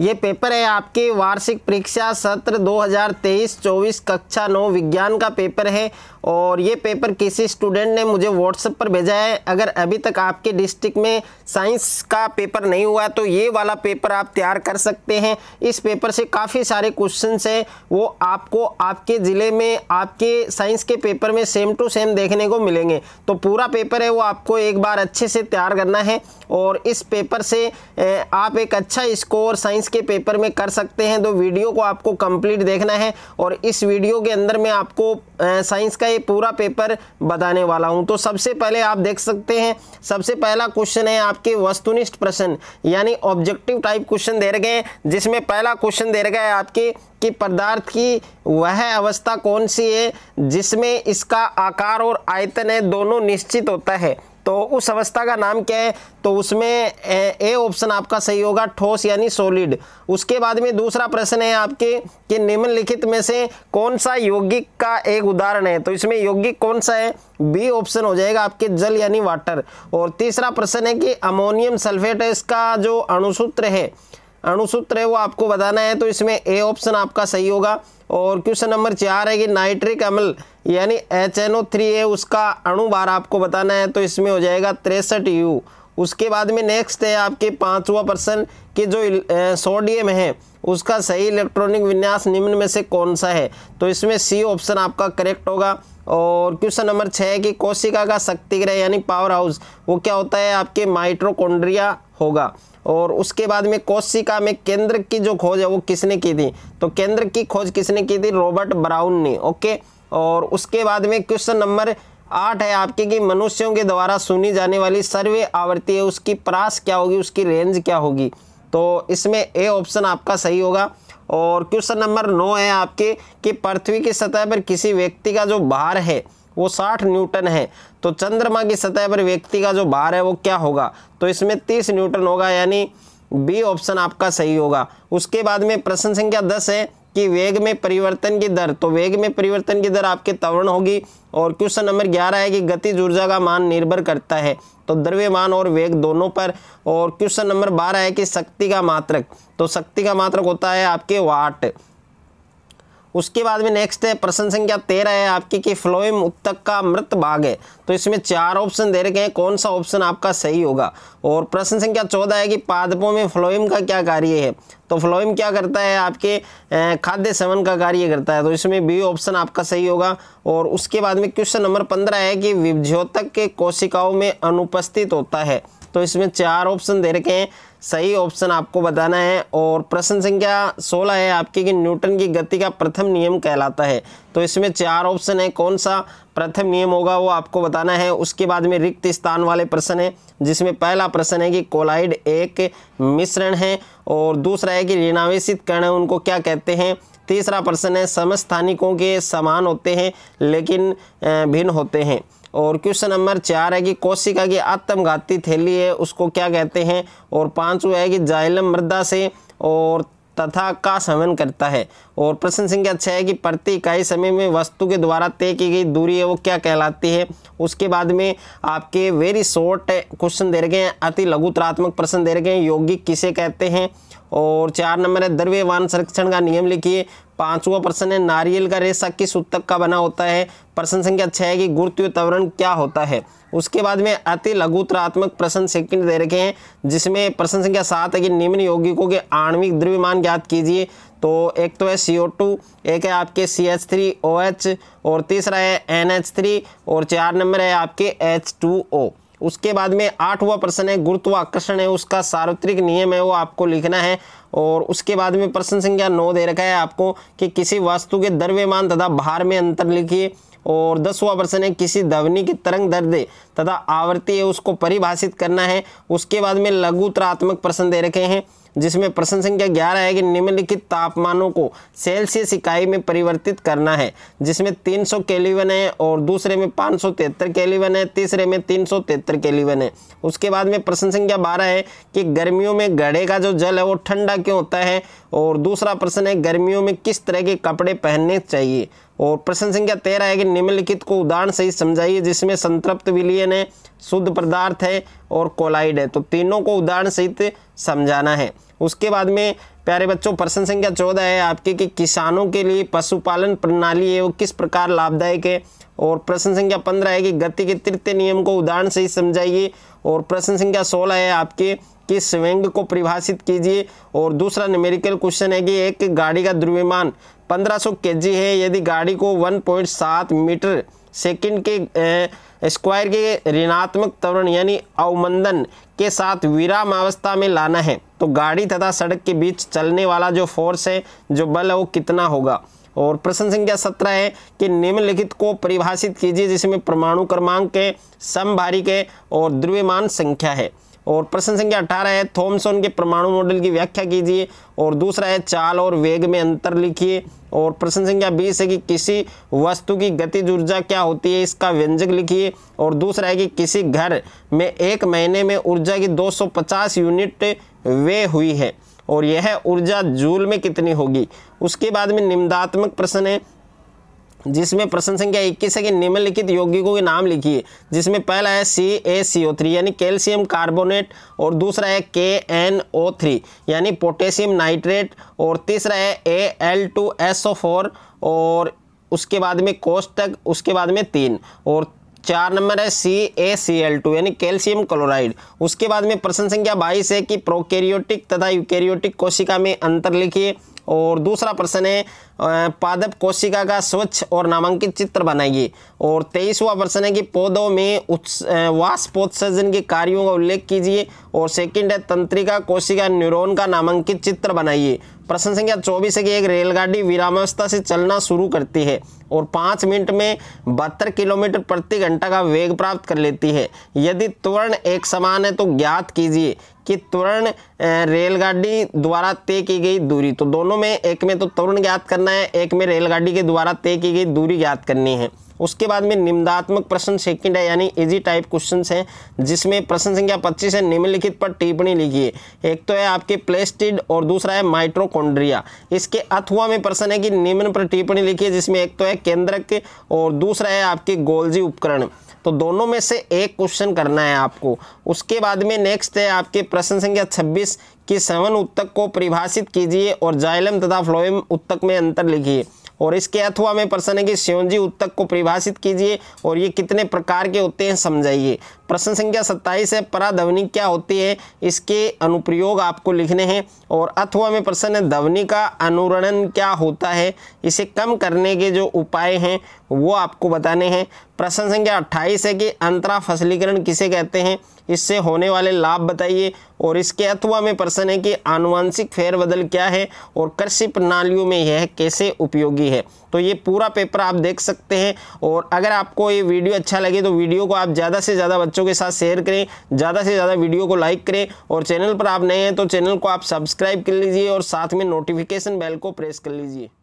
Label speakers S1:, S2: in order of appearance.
S1: ये पेपर है आपके वार्षिक परीक्षा सत्र 2023-24 कक्षा नौ विज्ञान का पेपर है और ये पेपर किसी स्टूडेंट ने मुझे व्हाट्सएप पर भेजा है अगर अभी तक आपके डिस्ट्रिक्ट में साइंस का पेपर नहीं हुआ तो ये वाला पेपर आप तैयार कर सकते हैं इस पेपर से काफ़ी सारे क्वेश्चन हैं वो आपको आपके ज़िले में आपके साइंस के पेपर में सेम टू सेम देखने को मिलेंगे तो पूरा पेपर है वो आपको एक बार अच्छे से तैयार करना है और इस पेपर से आप एक अच्छा स्कोर साइंस के पेपर में कर सकते हैं तो वीडियो को आपको कंप्लीट देखना है और इस वीडियो के अंदर मैं आपको साइंस का ये पूरा पेपर बताने वाला हूँ तो सबसे पहले आप देख सकते हैं सबसे पहला क्वेश्चन है आपके वस्तुनिष्ठ प्रश्न यानी ऑब्जेक्टिव टाइप क्वेश्चन दे रखे हैं जिसमें पहला क्वेश्चन दे रखा है आपके कि पदार्थ की वह अवस्था कौन सी है जिसमें इसका आकार और आयतन है दोनों निश्चित होता है तो उस अवस्था का नाम क्या है तो उसमें ए ऑप्शन आपका सही होगा ठोस यानी सॉलिड उसके बाद में दूसरा प्रश्न है आपके कि निम्नलिखित में से कौन सा यौगिक का एक उदाहरण है तो इसमें यौगिक कौन सा है बी ऑप्शन हो जाएगा आपके जल यानी वाटर और तीसरा प्रश्न है कि अमोनियम सल्फेट इसका जो अणुसूत्र है अणुसूत्र है वो आपको बताना है तो इसमें ए ऑप्शन आपका सही होगा और क्वेश्चन नंबर चार है कि नाइट्रिक अम्ल यानी एच एन ओ थ्री है उसका बार आपको बताना है तो इसमें हो जाएगा तिरसठ यू उसके बाद में नेक्स्ट है आपके पाँचवा पर्सन के जो सोडियम है उसका सही इलेक्ट्रॉनिक विन्यास निम्न में से कौन सा है तो इसमें सी ऑप्शन आपका करेक्ट होगा और क्वेश्चन नंबर छः है कि कोशिका का शक्तिग्रह यानी पावर हाउस वो क्या होता है आपके माइट्रोकोन्ड्रिया होगा और उसके बाद में कोशिका में केंद्र की जो खोज है वो किसने की थी तो केंद्र की खोज किसने की थी रॉबर्ट ब्राउन ने ओके और उसके बाद में क्वेश्चन नंबर आठ है आपके कि मनुष्यों के द्वारा सुनी जाने वाली सर्वे आवृत्ति है उसकी प्रास क्या होगी उसकी रेंज क्या होगी तो इसमें ए ऑप्शन आपका सही होगा और क्वेश्चन नंबर नौ है आपके कि पृथ्वी की सतह पर किसी व्यक्ति का जो भार है वो 60 न्यूटन है तो चंद्रमा की सतह पर व्यक्ति का जो भार है वो क्या होगा तो इसमें 30 न्यूटन होगा यानी बी ऑप्शन आपका सही होगा उसके बाद में प्रश्न संख्या 10 है कि वेग में परिवर्तन की दर तो वेग में परिवर्तन की दर आपके तवरण होगी और क्वेश्चन नंबर ग्यारह है कि गति ऊर्जा का मान निर्भर करता है तो द्रव्यमान और वेग दोनों पर और क्वेश्चन नंबर बारह है कि शक्ति का मात्रक तो शक्ति का मात्रक होता है आपके वाट उसके बाद में नेक्स्ट है प्रश्न संख्या तेरह है आपकी कि फ्लोइम उत्तक का मृत भाग है तो इसमें चार ऑप्शन दे रखे हैं कौन सा ऑप्शन आपका सही होगा और प्रश्न संख्या चौदह है कि पादपों में फ्लोइम का क्या कार्य है तो फ्लोइम क्या करता है आपके खाद्य सेवन का कार्य करता है तो इसमें बी ऑप्शन आपका सही होगा और उसके बाद में क्वेश्चन नंबर पंद्रह है कि विभ्योतक के कोशिकाओं में अनुपस्थित होता है तो इसमें चार ऑप्शन दे रखे हैं सही ऑप्शन आपको बताना है और प्रश्न संख्या 16 है आपके कि न्यूटन की गति का प्रथम नियम कहलाता है तो इसमें चार ऑप्शन है कौन सा प्रथम नियम होगा वो आपको बताना है उसके बाद में रिक्त स्थान वाले प्रश्न है जिसमें पहला प्रश्न है कि कोलाइड एक मिश्रण है और दूसरा है कि ऋणावेशित कर्ण उनको क्या कहते हैं तीसरा प्रश्न है समस्थानिकों के समान होते हैं लेकिन भिन्न होते हैं और क्वेश्चन नंबर चार है कि कोशिका की आत्मघाती थैली है उसको क्या कहते हैं और पांचवा है कि जाइलम मृदा से और तथा का समन करता है और प्रश्न संख्या छः है कि प्रति इकाई समय में वस्तु के द्वारा तय की गई दूरी है वो क्या कहलाती है उसके बाद में आपके वेरी शॉर्ट क्वेश्चन दे रखे हैं अति लघुतरात्मक प्रश्न दे रखे हैं योगिक किसे कहते हैं और चार नंबर है द्रव्यवान संरक्षण का नियम लिखिए पांचवा प्रश्न है नारियल का रेशा किस उत्तक का बना होता है प्रश्न संख्या छः की गुरुत्व तवरण क्या होता है उसके बाद में अति लघुत्रात्मक प्रश्न सेकंड दे रखे हैं जिसमें प्रश्न संख्या सात है कि निम्न यौगिकों के आणविक द्रव्यमान ज्ञात कीजिए तो एक तो है सी ओ टू एक है आपके C H three O H और तीसरा है एन एच थ्री और चार नंबर है आपके एच टू ओ उसके बाद में आठवां प्रश्न है गुरुत्वाकर्षण है उसका सार्वत्रिक नियम है वो आपको लिखना है और उसके बाद में प्रश्न संख्या नौ दे रखा है आपको कि किसी वस्तु के द्रव्यमान तथा भार में अंतर लिखिए और दसवा प्रश्न है किसी ध्वनि की तरंग दर्द तथा आवृत्ति है उसको परिभाषित करना है उसके बाद में लघु उत्तरात्मक प्रश्न दे रखे हैं जिसमें प्रश्न संख्या ग्यारह है कि निम्नलिखित तापमानों को सेल्सियस इकाई में परिवर्तित करना है जिसमें 300 केलीवन है और दूसरे में पाँच सौ केलीवन है तीसरे में तीन सौ केलीवन है उसके बाद में प्रश्न संख्या बारह है कि गर्मियों में घड़े का जो जल है वो ठंडा क्यों होता है और दूसरा प्रश्न है गर्मियों में किस तरह के कपड़े पहनने चाहिए और प्रश्न संख्या तेरह है कि निम्नलिखित को उदाहरण सही समझाइए जिसमें संतृप्त विलीय आयन है शुद्ध पदार्थ है और कोलाइड है तो तीनों को उदाहरण सहित समझाना है उसके बाद में प्यारे बच्चों प्रश्न संख्या चौदह है आपके कि किसानों के लिए पशुपालन प्रणाली है वो किस प्रकार लाभदायक है और प्रश्न संख्या पंद्रह है कि गति के तृतीय नियम को उदाहरण सहित समझाइए और प्रश्न संख्या सोलह है आपके कि स्वयंग को परिभाषित कीजिए और दूसरा न्यूमेरिकल क्वेश्चन है कि एक गाड़ी का द्रव्यमान 1500 सौ है यदि गाड़ी को 1.7 मीटर सेकंड के स्क्वायर के ऋणात्मक त्वरण यानी अवमंदन के साथ विराम अवस्था में लाना है तो गाड़ी तथा सड़क के बीच चलने वाला जो फोर्स है जो बल है वो कितना होगा और प्रश्न संख्या सत्रह है कि निम्नलिखित को परिभाषित कीजिए जिसमें परमाणु क्रमांक है समभारिक है और द्रव्यमान संख्या है और प्रश्न संख्या अठारह है थॉमसन के परमाणु मॉडल की व्याख्या कीजिए और दूसरा है चाल और वेग में अंतर लिखिए और प्रश्न संख्या बीस है कि किसी वस्तु की गतिज ऊर्जा क्या होती है इसका व्यंजक लिखिए और दूसरा है कि किसी घर में एक महीने में ऊर्जा की 250 यूनिट वे हुई है और यह ऊर्जा जूल में कितनी होगी उसके बाद में निम्नात्मक प्रश्न है जिसमें प्रश्न संख्या इक्कीस है कि निम्नलिखित यौगिकों के नाम लिखिए जिसमें पहला है C A C O three यानी कैल्शियम कार्बोनेट और दूसरा है के एन ओ थ्री यानी पोटेशियम नाइट्रेट और तीसरा है A L two S O four और उसके बाद में कोष्टक उसके बाद में तीन और चार नंबर है C A C L two यानी कैल्शियम क्लोराइड उसके बाद में प्रश्न संख्या बाईस है कि प्रोकैरियोटिक तथा यूकैरियोटिक कोशिका में अंतर लिखिए और दूसरा प्रश्न है पादप कोशिका का स्वच्छ और नामांकित चित्र बनाइए और तेईसवा प्रश्न है कि पौधों में उच्च वाष्पोत्सर्जन के कार्यों का उल्लेख कीजिए और सेकंड है तंत्रिका कोशिका न्यूरॉन का नामांकित चित्र बनाइए प्रश्न संख्या चौबीस है कि एक रेलगाड़ी विरामावस्था से चलना शुरू करती है और पाँच मिनट में बहत्तर किलोमीटर प्रति घंटा का वेग प्राप्त कर लेती है यदि त्वरण एक समान है तो ज्ञात कीजिए कि तुरंण रेलगाड़ी द्वारा तय की गई दूरी तो दोनों में एक में तो तुरंत ज्ञात करना है एक में रेलगाड़ी के द्वारा तय की गई दूरी ज्ञात करनी है उसके बाद में निम्नात्मक प्रश्न सेकंड है यानी इजी टाइप क्वेश्चन है जिसमें प्रश्न संख्या पच्चीस है निम्नलिखित पर टिप्पणी लिखिए एक तो है आपके प्लेस्टिड और दूसरा है माइट्रोकोन्ड्रिया इसके अथवा में प्रश्न है कि निम्न पर टिप्पणी लिखिए जिसमें एक तो है केंद्रक और दूसरा है आपके गोल्जी उपकरण तो दोनों में से एक क्वेश्चन करना है आपको उसके बाद में नेक्स्ट है आपके प्रश्न संख्या 26 की सवन उत्तक को परिभाषित कीजिए और जाइलम तथा फ्लोएम उत्तक में अंतर लिखिए और इसके अथवा में प्रश्न है कि जी उत्तक को परिभाषित कीजिए और ये कितने प्रकार के होते हैं समझाइए प्रश्न संख्या सत्ताईस है पराध्वनि क्या होती है इसके अनुप्रयोग आपको लिखने हैं और अथवा में प्रश्न है ध्वनि का अनुरणन क्या होता है इसे कम करने के जो उपाय हैं वो आपको बताने हैं प्रश्न संख्या अट्ठाईस है कि अंतरा फसलीकरण किसे कहते हैं इससे होने वाले लाभ बताइए और इसके अथवा में प्रश्न है कि आनुवंशिक फेरबदल क्या है और कृषि प्रणालियों में यह कैसे उपयोगी है तो ये पूरा पेपर आप देख सकते हैं और अगर आपको ये वीडियो अच्छा लगे तो वीडियो को आप ज़्यादा से ज़्यादा बच्चों बच्चों के साथ शेयर करें ज़्यादा से ज़्यादा वीडियो को लाइक करें और चैनल पर आप नए हैं तो चैनल को आप सब्सक्राइब कर लीजिए और साथ में नोटिफिकेशन बेल को प्रेस कर लीजिए